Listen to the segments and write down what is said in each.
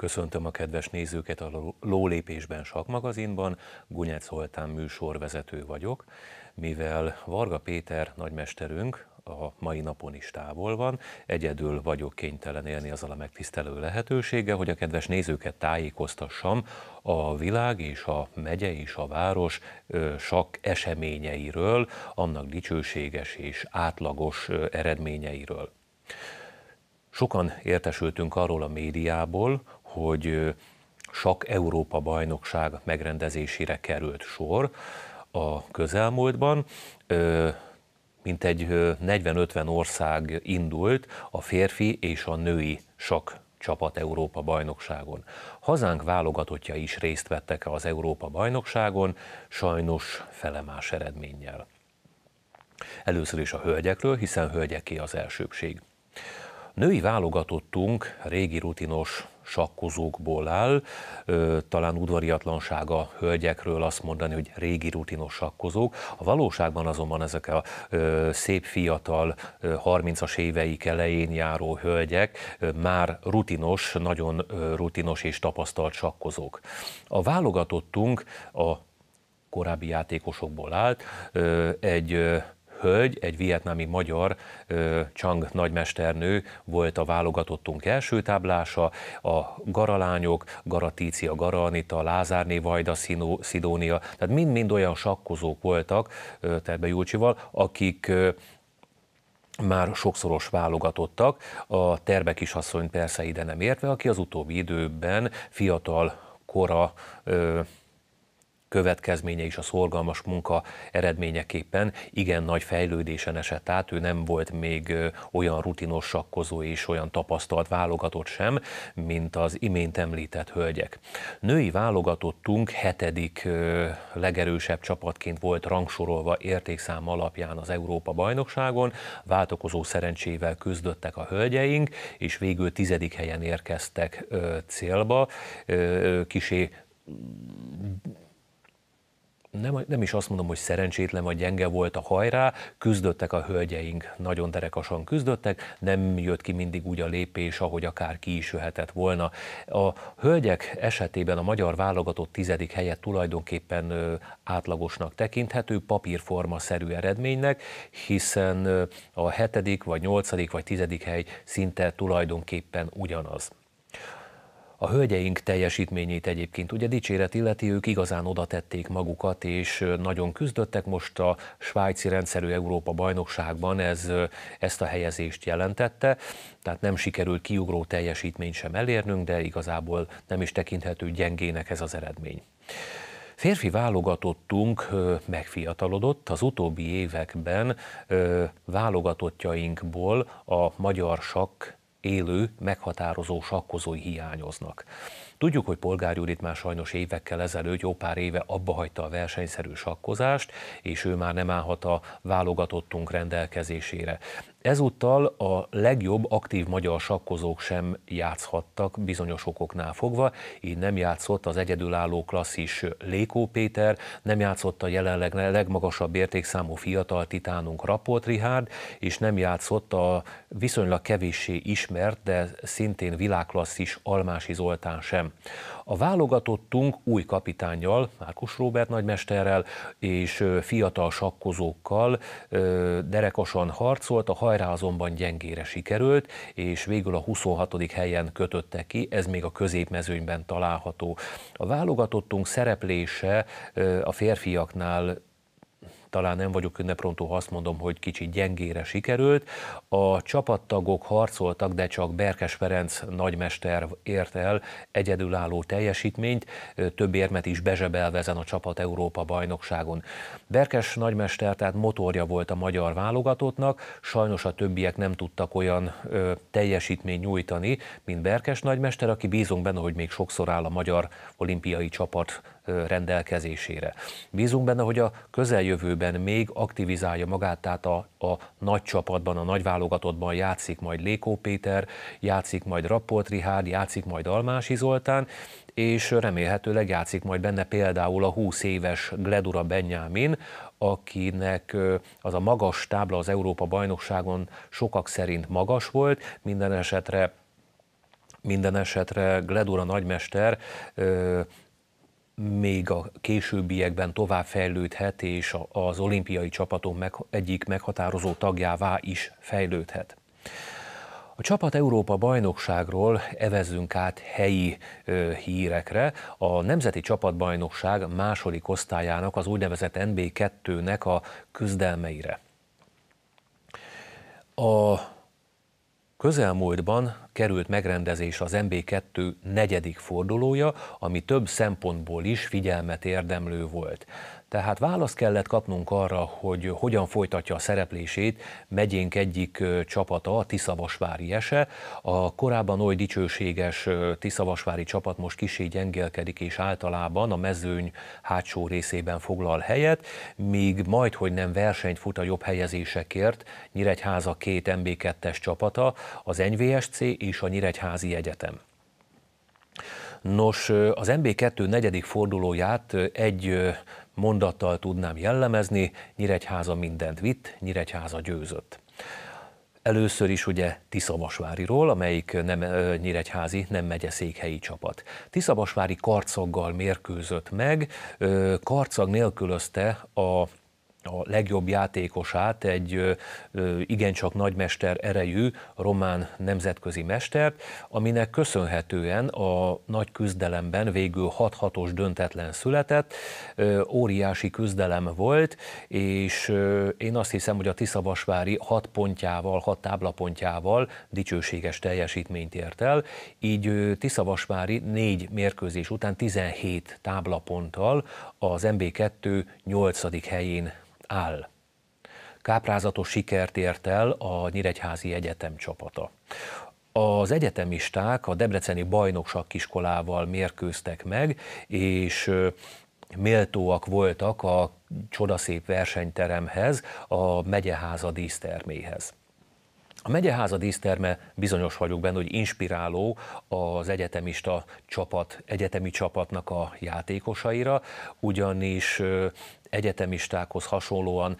Köszöntöm a kedves nézőket a Lólépésben Sakmagazinban, Gunyec Holtán műsorvezető vagyok, mivel Varga Péter nagymesterünk a mai napon is távol van, egyedül vagyok kénytelen élni azzal a megtisztelő lehetősége, hogy a kedves nézőket tájékoztassam a világ és a megye és a város sak eseményeiről, annak dicsőséges és átlagos eredményeiről. Sokan értesültünk arról a médiából, hogy sok Európa bajnokság megrendezésére került sor a közelmúltban. mint egy 40-50 ország indult a férfi és a női sok csapat Európa bajnokságon. Hazánk válogatottja is részt vettek az Európa bajnokságon, sajnos felemás eredménnyel. Először is a hölgyekről, hiszen hölgyeké az elsőbség. Női válogatottunk régi rutinos sakkozókból áll, talán udvariatlansága hölgyekről azt mondani, hogy régi rutinos sakkozók. A valóságban azonban ezek a szép fiatal, 30-as éveik elején járó hölgyek már rutinos, nagyon rutinos és tapasztalt sakkozók. A válogatottunk a korábbi játékosokból állt, egy hölgy, egy vietnámi magyar Chang nagymesternő volt a válogatottunk első táblása, a garalányok, Garatícia, Garanita, Lázárné Vajda, Szino, Szidónia, tehát mind-mind olyan sakkozók voltak Terbe Júlcsival, akik már sokszoros válogatottak, a Terbe kisasszony persze ide nem értve, aki az utóbbi időben fiatal kora következménye is a szorgalmas munka eredményeképpen igen nagy fejlődésen esett át, ő nem volt még olyan rutinos sakkozó és olyan tapasztalt válogatott sem, mint az imént említett hölgyek. Női válogatottunk hetedik legerősebb csapatként volt rangsorolva értékszám alapján az Európa bajnokságon, váltokozó szerencsével küzdöttek a hölgyeink, és végül tizedik helyen érkeztek célba, kisé nem, nem is azt mondom, hogy szerencsétlen vagy gyenge volt a hajrá, küzdöttek a hölgyeink, nagyon derekasan küzdöttek, nem jött ki mindig úgy a lépés, ahogy akár ki is jöhetett volna. A hölgyek esetében a magyar válogatott tizedik helyet tulajdonképpen átlagosnak tekinthető, papírforma szerű eredménynek, hiszen a hetedik, vagy nyolcadik, vagy tizedik hely szinte tulajdonképpen ugyanaz. A hölgyeink teljesítményét egyébként ugye dicséret illeti, ők igazán oda tették magukat, és nagyon küzdöttek most a svájci rendszerű Európa bajnokságban, ez ezt a helyezést jelentette, tehát nem sikerült kiugró teljesítményt sem elérnünk, de igazából nem is tekinthető gyengének ez az eredmény. Férfi válogatottunk megfiatalodott, az utóbbi években válogatottjainkból a magyar sakk élő, meghatározó sakkozói hiányoznak. Tudjuk, hogy Polgár Judit már sajnos évekkel ezelőtt, jó pár éve abba hagyta a versenyszerű sakkozást, és ő már nem állhat a válogatottunk rendelkezésére. Ezúttal a legjobb aktív magyar sakkozók sem játszhattak bizonyos okoknál fogva, így nem játszott az egyedülálló klasszis Lékó Péter, nem játszott a jelenleg legmagasabb értékszámú fiatal titánunk Rapport Richard, és nem játszott a viszonylag kevéssé ismert, de szintén világklasszis Almási Zoltán sem. A válogatottunk új kapitányjal, Márkus Róbert nagymesterrel és fiatal sakkozókkal derekosan harcolt, a hajrá azonban gyengére sikerült, és végül a 26. helyen kötötte ki, ez még a középmezőnyben található. A válogatottunk szereplése a férfiaknál talán nem vagyok ünneprontó, ha azt mondom, hogy kicsit gyengére sikerült. A csapattagok harcoltak, de csak Berkes Ferenc nagymester ért el egyedülálló teljesítményt, több érmet is bezsebelve ezen a csapat Európa bajnokságon. Berkes nagymester tehát motorja volt a magyar válogatottnak, sajnos a többiek nem tudtak olyan ö, teljesítményt nyújtani, mint Berkes nagymester, aki bízunk benne, hogy még sokszor áll a magyar olimpiai csapat rendelkezésére. Bízunk benne, hogy a közeljövőben még aktivizálja magát, tehát a, a nagy csapatban, a nagy válogatottban játszik majd Lékó Péter, játszik majd Rapport Rihád, játszik majd Almási Zoltán, és remélhetőleg játszik majd benne például a 20 éves Gledura Benyámin, akinek az a magas tábla az Európa bajnokságon sokak szerint magas volt, minden esetre minden esetre Gledura nagymester még a későbbiekben tovább fejlődhet, és az olimpiai csapaton meg, egyik meghatározó tagjává is fejlődhet. A csapat Európa bajnokságról evezünk át helyi ö, hírekre. A Nemzeti Csapatbajnokság második osztályának, az úgynevezett NB2-nek a küzdelmeire. A Közelmúltban került megrendezés az MB2 negyedik fordulója, ami több szempontból is figyelmet érdemlő volt. Tehát választ kellett kapnunk arra, hogy hogyan folytatja a szereplését megyénk egyik csapata, a Tiszavasvári ese. A korábban oly dicsőséges Tiszavasvári csapat most kisé gyengelkedik, és általában a mezőny hátsó részében foglal helyet, míg majd, hogy nem versenyt fut a jobb helyezésekért, Nyíregyháza két MB2-es csapata, az NVSC és a Nyíregyházi Egyetem. Nos, az MB2 negyedik fordulóját egy mondattal tudnám jellemezni, Nyíregyháza mindent vitt, Nyíregyháza győzött. Először is ugye Tiszavasváriról, amelyik nem, Nyíregyházi, nem megyeszékhelyi csapat. Tiszavasvári karcaggal mérkőzött meg, karcag nélkülözte a a legjobb játékosát, egy igencsak nagymester erejű román nemzetközi mestert, aminek köszönhetően a nagy küzdelemben végül 6-6-os döntetlen született, óriási küzdelem volt, és én azt hiszem, hogy a Tiszavasvári 6 pontjával, 6 táblapontjával dicsőséges teljesítményt ért el, így Tiszavasvári 4 mérkőzés után 17 táblaponttal az MB2 8. helyén áll. Káprázatos sikert ért el a Nyíregyházi Egyetem csapata. Az egyetemisták a Debreceni Bajnoksakkiskolával mérkőztek meg, és méltóak voltak a csodaszép versenyteremhez, a megyeháza díszterméhez. A megyeháza díszterme bizonyos vagyok benne, hogy inspiráló az egyetemista csapat, egyetemi csapatnak a játékosaira, ugyanis egyetemistákhoz hasonlóan,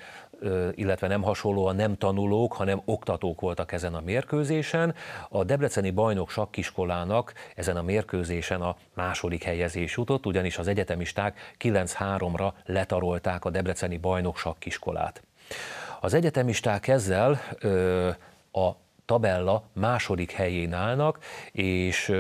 illetve nem hasonlóan nem tanulók, hanem oktatók voltak ezen a mérkőzésen. A Debreceni Bajnok Sakkiskolának ezen a mérkőzésen a második helyezés jutott, ugyanis az egyetemisták 9-3-ra letarolták a Debreceni Bajnok Sakkiskolát. Az egyetemisták ezzel ö, a tabella második helyén állnak, és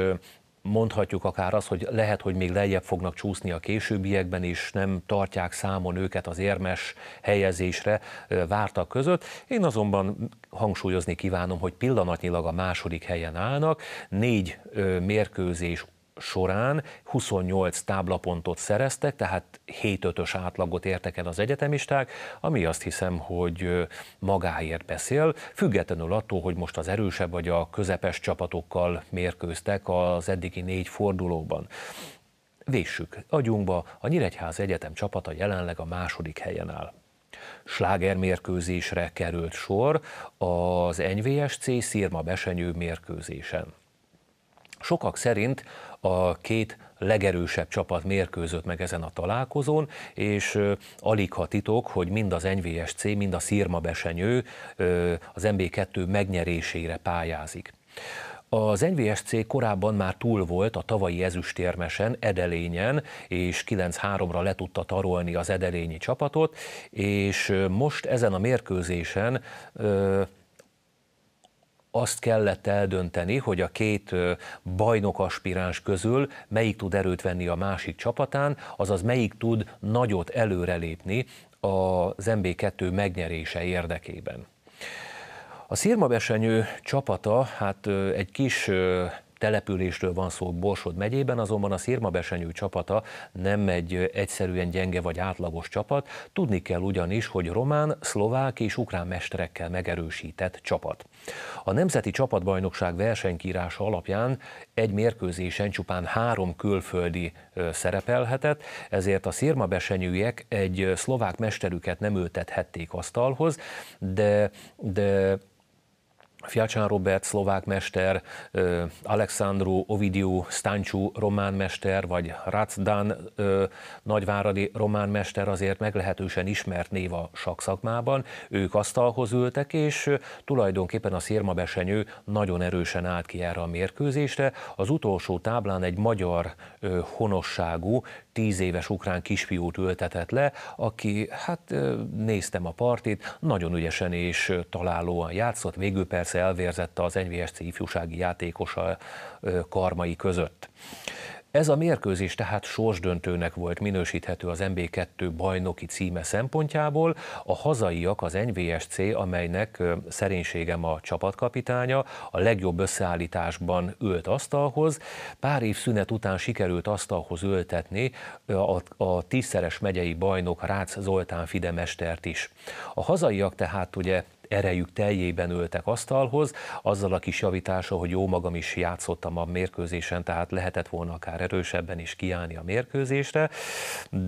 mondhatjuk akár azt, hogy lehet, hogy még lejjebb fognak csúszni a későbbiekben is, nem tartják számon őket az érmes helyezésre vártak között. Én azonban hangsúlyozni kívánom, hogy pillanatnyilag a második helyen állnak, négy mérkőzés során 28 táblapontot szereztek, tehát 7 5 átlagot értek el az egyetemisták, ami azt hiszem, hogy magáért beszél, függetlenül attól, hogy most az erősebb vagy a közepes csapatokkal mérkőztek az eddigi négy fordulóban. Véssük, agyunkba a Nyíregyház Egyetem csapata jelenleg a második helyen áll. Slágermérkőzésre került sor az NVSC Szirma Besenyő mérkőzésen. Sokak szerint a két legerősebb csapat mérkőzött meg ezen a találkozón, és alig ha titok, hogy mind az NVSC, mind a Szirma Besenyő az MB2 megnyerésére pályázik. Az NVSC korábban már túl volt a tavalyi ezüstérmesen, Edelényen, és 9-3-ra le tudta tarolni az Edelényi csapatot, és most ezen a mérkőzésen ö- azt kellett eldönteni, hogy a két bajnok aspiráns közül melyik tud erőt venni a másik csapatán, azaz melyik tud nagyot előrelépni az MB2 megnyerése érdekében. A szirmabesenyő csapata hát egy kis településről van szó Borsod megyében, azonban a Besenyő csapata nem egy egyszerűen gyenge vagy átlagos csapat, tudni kell ugyanis, hogy román, szlovák és ukrán mesterekkel megerősített csapat. A Nemzeti Csapatbajnokság versenykírása alapján egy mérkőzésen csupán három külföldi szerepelhetett, ezért a szirmabesenyőek egy szlovák mesterüket nem ültethették asztalhoz, de, de Fiacsán Robert, szlovák mester, Alexandru Ovidiu Stancsú román mester, vagy Rácz nagyváradi román mester azért meglehetősen ismert név a sakszakmában. Ők asztalhoz ültek, és tulajdonképpen a Besenyő nagyon erősen állt ki erre a mérkőzésre. Az utolsó táblán egy magyar honosságú tíz éves ukrán kisfiút ültetett le, aki, hát néztem a partit nagyon ügyesen és találóan játszott, végül persze elvérzette az NVSC ifjúsági játékosa karmai között. Ez a mérkőzés tehát sorsdöntőnek volt minősíthető az MB2 bajnoki címe szempontjából. A hazaiak az NVSC, amelynek szerénységem a csapatkapitánya, a legjobb összeállításban ült asztalhoz. Pár év szünet után sikerült asztalhoz ültetni a, a tízszeres megyei bajnok Rácz Zoltán Fidemestert is. A hazaiak tehát ugye erejük teljében öltek asztalhoz, azzal a kis javítása, hogy jó magam is játszottam a mérkőzésen, tehát lehetett volna akár erősebben is kiállni a mérkőzésre,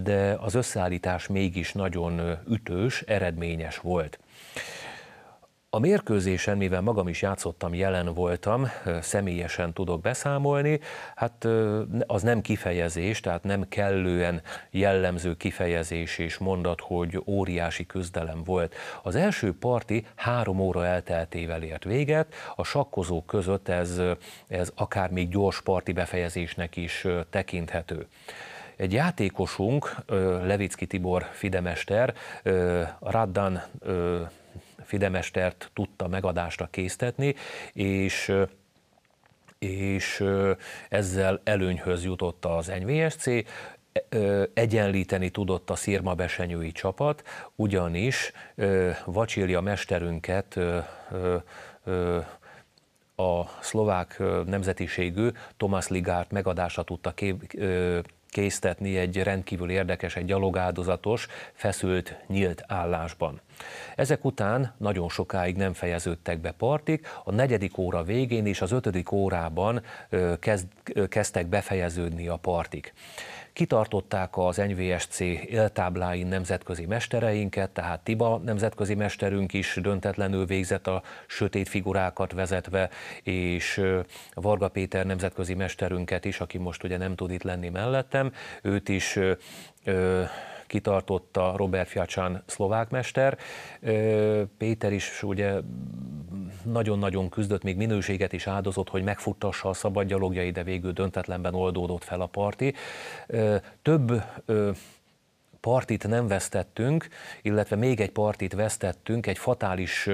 de az összeállítás mégis nagyon ütős, eredményes volt. A mérkőzésen, mivel magam is játszottam, jelen voltam, személyesen tudok beszámolni, hát az nem kifejezés, tehát nem kellően jellemző kifejezés és mondat, hogy óriási küzdelem volt. Az első parti három óra elteltével ért véget, a sakkozók között ez, ez akár még gyors parti befejezésnek is tekinthető. Egy játékosunk, Levicki Tibor Fidemester, Raddan Fidemestert tudta megadásra késztetni, és és ezzel előnyhöz jutott az NVSC, e, egyenlíteni tudott a Szirma besenyői csapat, ugyanis Vacsília mesterünket a szlovák nemzetiségű Tomás Ligárt megadása tudta késztetni egy rendkívül érdekes, egy gyalogáldozatos, feszült, nyílt állásban. Ezek után nagyon sokáig nem fejeződtek be partik, a negyedik óra végén és az ötödik órában kezd, kezdtek befejeződni a partik. Kitartották az NVSC éltábláin nemzetközi mestereinket, tehát Tiba nemzetközi mesterünk is döntetlenül végzett a sötét figurákat vezetve, és Varga Péter nemzetközi mesterünket is, aki most ugye nem tud itt lenni mellettem, őt is kitartotta Robert Fiacsán szlovák mester. Péter is ugye nagyon-nagyon küzdött, még minőséget is áldozott, hogy megfuttassa a szabad gyalogjai, de végül döntetlenben oldódott fel a parti. Több partit nem vesztettünk, illetve még egy partit vesztettünk egy fatális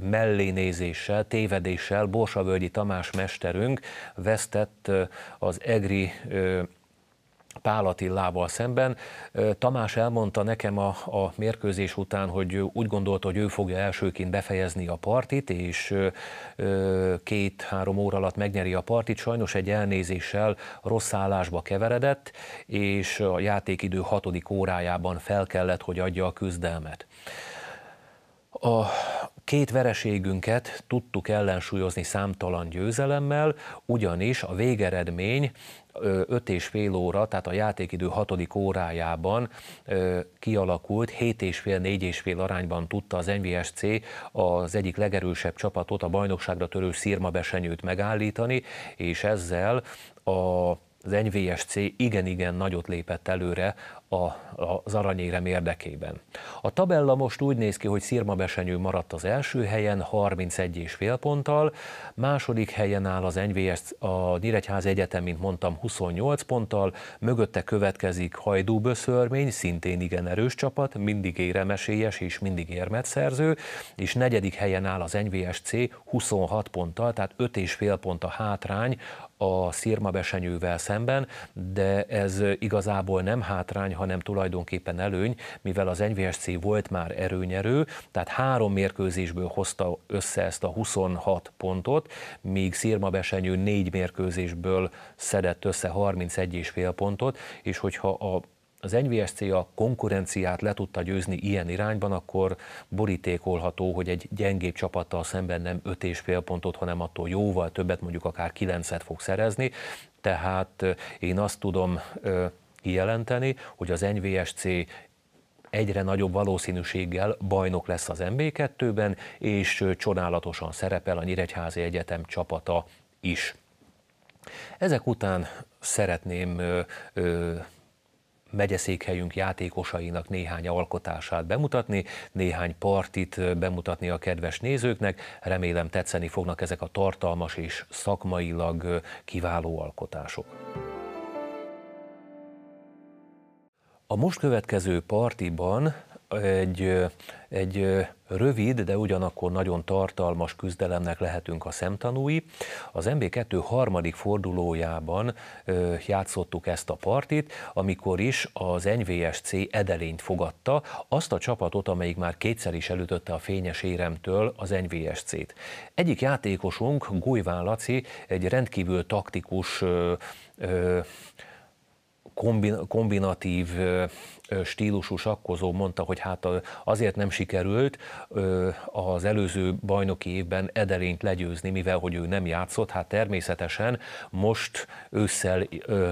mellénézéssel, tévedéssel. Borsavölgyi Tamás mesterünk vesztett az EGRI ö, Pál Attillával szemben. Tamás elmondta nekem a, a mérkőzés után, hogy úgy gondolta, hogy ő fogja elsőként befejezni a partit, és két-három óra alatt megnyeri a partit. Sajnos egy elnézéssel rossz állásba keveredett, és a játékidő hatodik órájában fel kellett, hogy adja a küzdelmet. A Két vereségünket tudtuk ellensúlyozni számtalan győzelemmel, ugyanis a végeredmény 5 és fél óra, tehát a játékidő hatodik órájában kialakult, 7 és fél, 4 és fél arányban tudta az NVSC az egyik legerősebb csapatot, a bajnokságra törő szírma besenyőt megállítani, és ezzel a az NVSC igen-igen nagyot lépett előre a, az aranyérem érdekében. A tabella most úgy néz ki, hogy Szirma Besenyő maradt az első helyen 31,5 ponttal, második helyen áll az NVS, a Nyíregyház Egyetem, mint mondtam, 28 ponttal, mögötte következik Hajdú Böszörmény, szintén igen erős csapat, mindig éremesélyes és mindig érmet szerző, és negyedik helyen áll az NVSC 26 ponttal, tehát 5,5 pont a hátrány a szirmabesenyővel szemben, de ez igazából nem hátrány, hanem tulajdonképpen előny, mivel az NVSC volt már erőnyerő, tehát három mérkőzésből hozta össze ezt a 26 pontot, míg Szirma Besenyő négy mérkőzésből szedett össze 31,5 pontot, és hogyha a az NVSC a konkurenciát le tudta győzni ilyen irányban, akkor borítékolható, hogy egy gyengébb csapattal szemben nem 5,5 pontot, hanem attól jóval többet, mondjuk akár 9-et fog szerezni. Tehát én azt tudom kijelenteni, hogy az NVSC egyre nagyobb valószínűséggel bajnok lesz az MB2-ben, és csodálatosan szerepel a Nyíregyházi Egyetem csapata is. Ezek után szeretném ö, ö, megyeszékhelyünk játékosainak néhány alkotását bemutatni, néhány partit bemutatni a kedves nézőknek. Remélem tetszeni fognak ezek a tartalmas és szakmailag kiváló alkotások. A most következő partiban egy, egy rövid, de ugyanakkor nagyon tartalmas küzdelemnek lehetünk a szemtanúi. Az MB2 harmadik fordulójában játszottuk ezt a partit, amikor is az NVSC edelényt fogadta, azt a csapatot, amelyik már kétszer is elütötte a fényes éremtől az NVSC-t. Egyik játékosunk, Gujván Laci, egy rendkívül taktikus ö, ö, kombin, kombinatív stílusú sakkozó mondta, hogy hát azért nem sikerült az előző bajnoki évben Edelényt legyőzni, mivel hogy ő nem játszott, hát természetesen most ősszel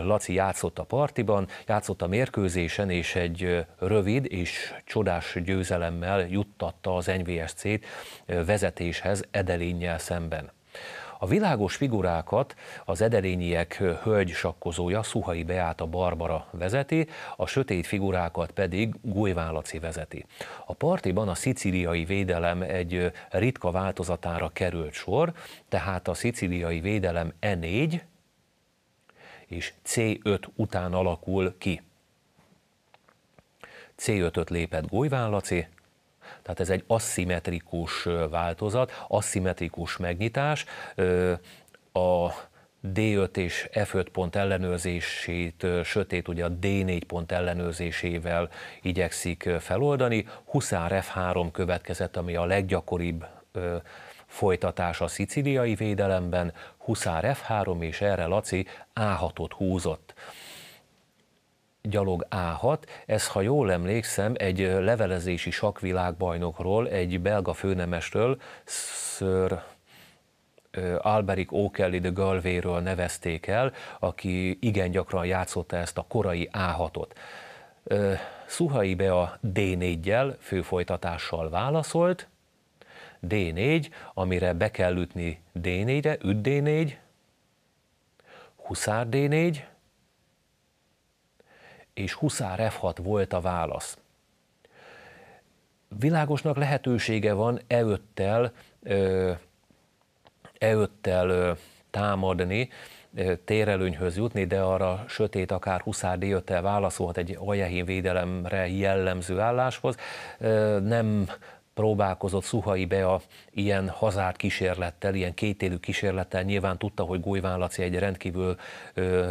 Laci játszott a partiban, játszott a mérkőzésen, és egy rövid és csodás győzelemmel juttatta az NVSC-t vezetéshez Edelénnyel szemben. A világos figurákat az ederényiek hölgy sakkozója Szuhai Beáta Barbara vezeti, a sötét figurákat pedig Gujván Laci vezeti. A partiban a szicíliai védelem egy ritka változatára került sor, tehát a szicíliai védelem E4 és C5 után alakul ki. C5-öt lépett Gojván Laci, tehát ez egy aszimmetrikus változat, aszimmetrikus megnyitás. A D5 és F5 pont ellenőrzését, sötét ugye a D4 pont ellenőrzésével igyekszik feloldani. Huszár F3 következett, ami a leggyakoribb folytatása a szicíliai védelemben, Huszár F3 és erre Laci A6-ot húzott gyalog A6, ez, ha jól emlékszem, egy levelezési sakvilágbajnokról, egy belga főnemesről, Sir Alberic O'Kelly de Galvéről nevezték el, aki igen gyakran játszotta ezt a korai A6-ot. Szuhai be a D4-jel főfolytatással válaszolt, D4, amire be kell ütni D4-re, üt D4, huszár D4, és Huszár F6 volt a válasz. Világosnak lehetősége van eöttel, eöttel támadni, térelőnyhöz jutni, de arra sötét, akár huszár d válaszolhat egy aljehén védelemre jellemző álláshoz. Nem próbálkozott Szuhai be a ilyen hazárt kísérlettel, ilyen kétélű kísérlettel, nyilván tudta, hogy Gólyván Laci egy rendkívül ö,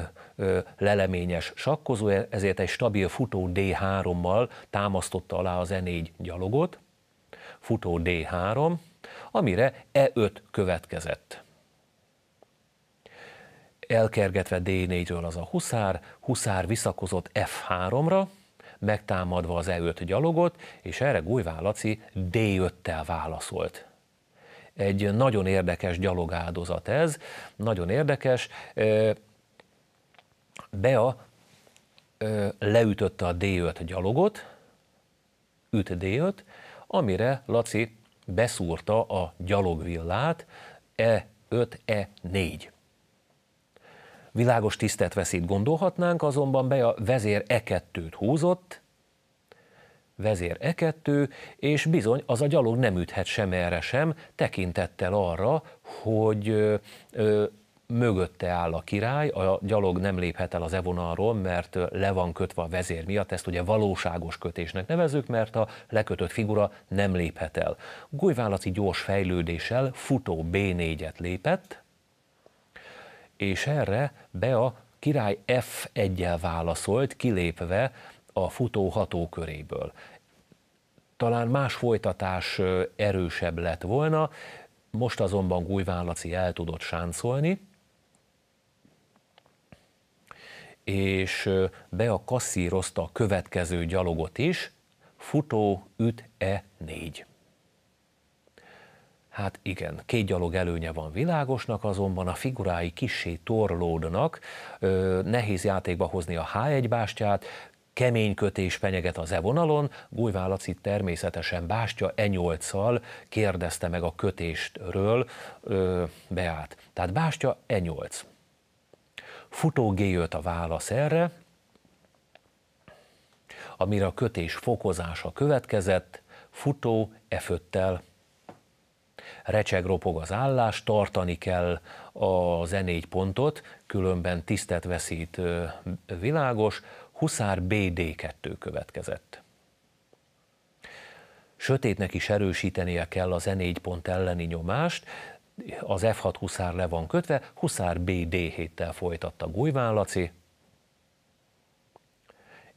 leleményes sakkozó, e- ezért egy stabil futó D3-mal támasztotta alá az E4 gyalogot, futó D3, amire E5 következett. Elkergetve D4-ről az a huszár, huszár visszakozott F3-ra, megtámadva az E5 gyalogot, és erre Gújvá Laci D5-tel válaszolt. Egy nagyon érdekes gyalogáldozat ez, nagyon érdekes. Bea ö, leütötte a D5 gyalogot, üt d amire Laci beszúrta a gyalogvillát E5, E4. Világos tisztet veszít gondolhatnánk, azonban be a vezér E2-t húzott, vezér E2, és bizony az a gyalog nem üthet sem erre sem, tekintettel arra, hogy ö, ö, mögötte áll a király, a gyalog nem léphet el az evonalról, mert le van kötve a vezér miatt, ezt ugye valóságos kötésnek nevezük, mert a lekötött figura nem léphet el. Gulyvállaci gyors fejlődéssel futó B4-et lépett, és erre be a király F1-jel válaszolt, kilépve a futó hatóköréből. Talán más folytatás erősebb lett volna, most azonban Gulyválaci el tudott sáncolni, és be a kasszírozta a következő gyalogot is, futó üt E4. Hát igen, két gyalog előnye van világosnak, azonban a figurái kissé torlódnak, ö, nehéz játékba hozni a H1 bástyát, kemény kötés fenyeget az E-vonalon, természetesen bástya e 8 kérdezte meg a kötéstről ö, Beát. Tehát bástya E8. Futógé jött a válasz erre, amire a kötés fokozása következett, futó eföttel. Recseg ropog az állás, tartani kell a zenégy pontot, különben tisztet veszít világos, Huszár BD2 következett. Sötétnek is erősítenie kell a zenégy pont elleni nyomást, az F6 Huszár le van kötve, Huszár BD7-tel folytatta Gújván Laci,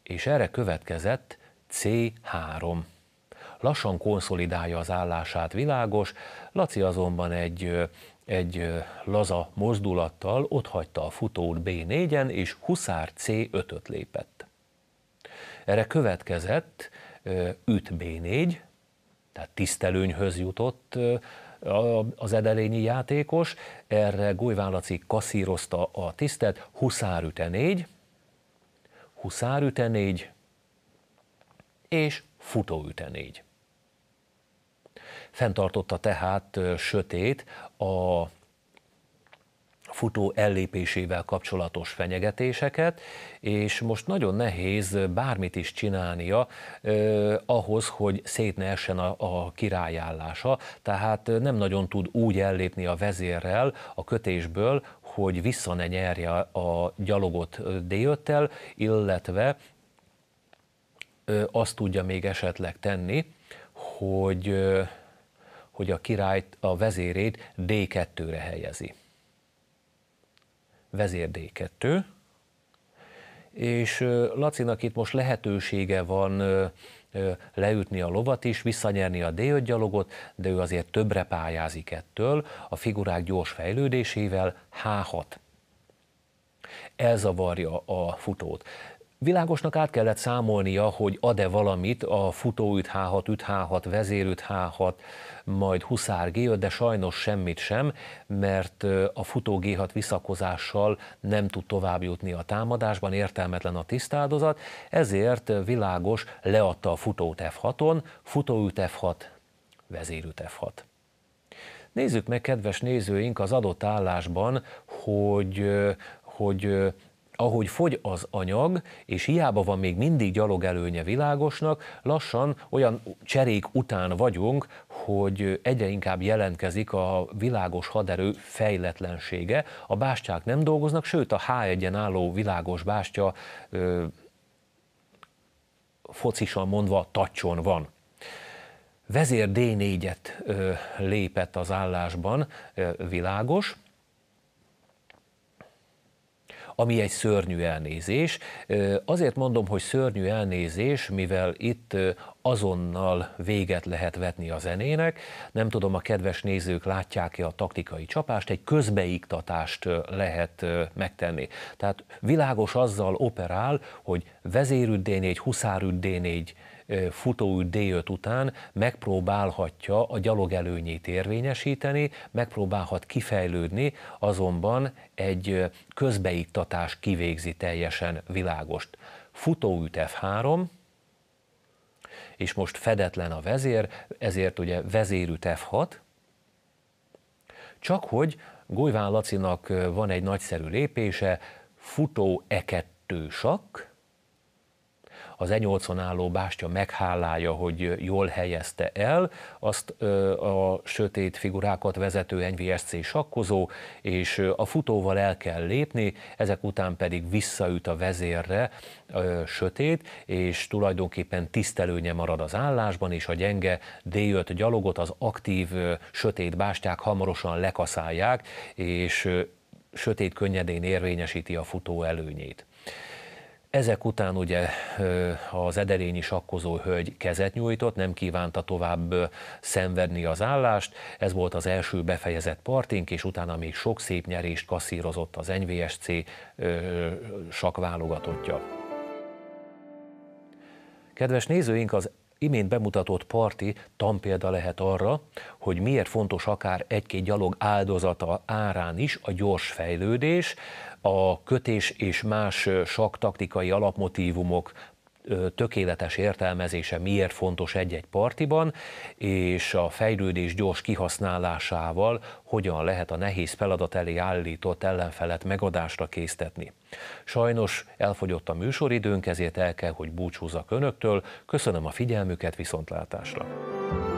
és erre következett C3. Lassan konszolidálja az állását világos, Laci azonban egy, egy laza mozdulattal hagyta a futót B4-en, és Huszár C5-öt lépett. Erre következett üt B4, tehát tisztelőnyhöz jutott az edelényi játékos, erre Golyván Laci kasszírozta a tisztet, Huszár üte négy, Huszár üte négy, és futó üte négy. Fentartotta tehát sötét a futó ellépésével kapcsolatos fenyegetéseket, és most nagyon nehéz bármit is csinálnia eh, ahhoz, hogy szét ne essen a, a királyállása, tehát nem nagyon tud úgy ellépni a vezérrel a kötésből, hogy vissza ne nyerje a gyalogot déjöttel, illetve azt tudja még esetleg tenni, hogy, hogy a királyt, a vezérét D2-re helyezi vezér D2, és Lacinak itt most lehetősége van leütni a lovat is, visszanyerni a D5 gyalogot, de ő azért többre pályázik ettől, a figurák gyors fejlődésével H6 elzavarja a futót. Világosnak át kellett számolnia, hogy ad-e valamit a futó H6, üt H6, vezér H6, majd huszár G5, de sajnos semmit sem, mert a futó G6 visszakozással nem tud tovább jutni a támadásban, értelmetlen a tisztáldozat, ezért világos leadta a futót F6-on, futóüt F6, vezérüt F6. Nézzük meg, kedves nézőink, az adott állásban, hogy, hogy ahogy fogy az anyag, és hiába van még mindig előnye világosnak, lassan olyan cserék után vagyunk, hogy egyre inkább jelentkezik a világos haderő fejletlensége. A bástyák nem dolgoznak, sőt a H1-en álló világos bástya ö, focisan mondva tacson van. Vezér D4-et lépett az állásban, ö, világos, ami egy szörnyű elnézés. Azért mondom, hogy szörnyű elnézés, mivel itt azonnal véget lehet vetni a zenének. Nem tudom, a kedves nézők látják-e a taktikai csapást, egy közbeiktatást lehet megtenni. Tehát világos azzal operál, hogy vezérüdd egy 4 huszárüdd 4 futóű D5 után megpróbálhatja a gyalog előnyét érvényesíteni, megpróbálhat kifejlődni, azonban egy közbeiktatás kivégzi teljesen világost. Futóüt F3, és most fedetlen a vezér, ezért ugye vezérüt F6, csak hogy Golyván Lacinak van egy nagyszerű lépése, futó E2 sakk, az E80 álló bástya meghálálja, hogy jól helyezte el, azt a sötét figurákat vezető NVSC sakkozó, és a futóval el kell lépni, ezek után pedig visszaüt a vezérre a sötét, és tulajdonképpen tisztelőnye marad az állásban, és a gyenge D5 gyalogot az aktív sötét bástyák hamarosan lekaszálják, és sötét könnyedén érvényesíti a futó előnyét. Ezek után ugye az ederényi sakkozó hölgy kezet nyújtott, nem kívánta tovább szenvedni az állást. Ez volt az első befejezett partink, és utána még sok szép nyerést kasszírozott az NVSC sakválogatottja. Kedves nézőink, az imént bemutatott parti tanpélda lehet arra, hogy miért fontos akár egy-két gyalog áldozata árán is a gyors fejlődés, a kötés és más saktaktikai alapmotívumok tökéletes értelmezése miért fontos egy-egy partiban, és a fejlődés gyors kihasználásával hogyan lehet a nehéz feladat elé állított ellenfelet megadásra késztetni. Sajnos elfogyott a műsoridőnk, ezért el kell, hogy búcsúzzak önöktől. Köszönöm a figyelmüket, viszontlátásra!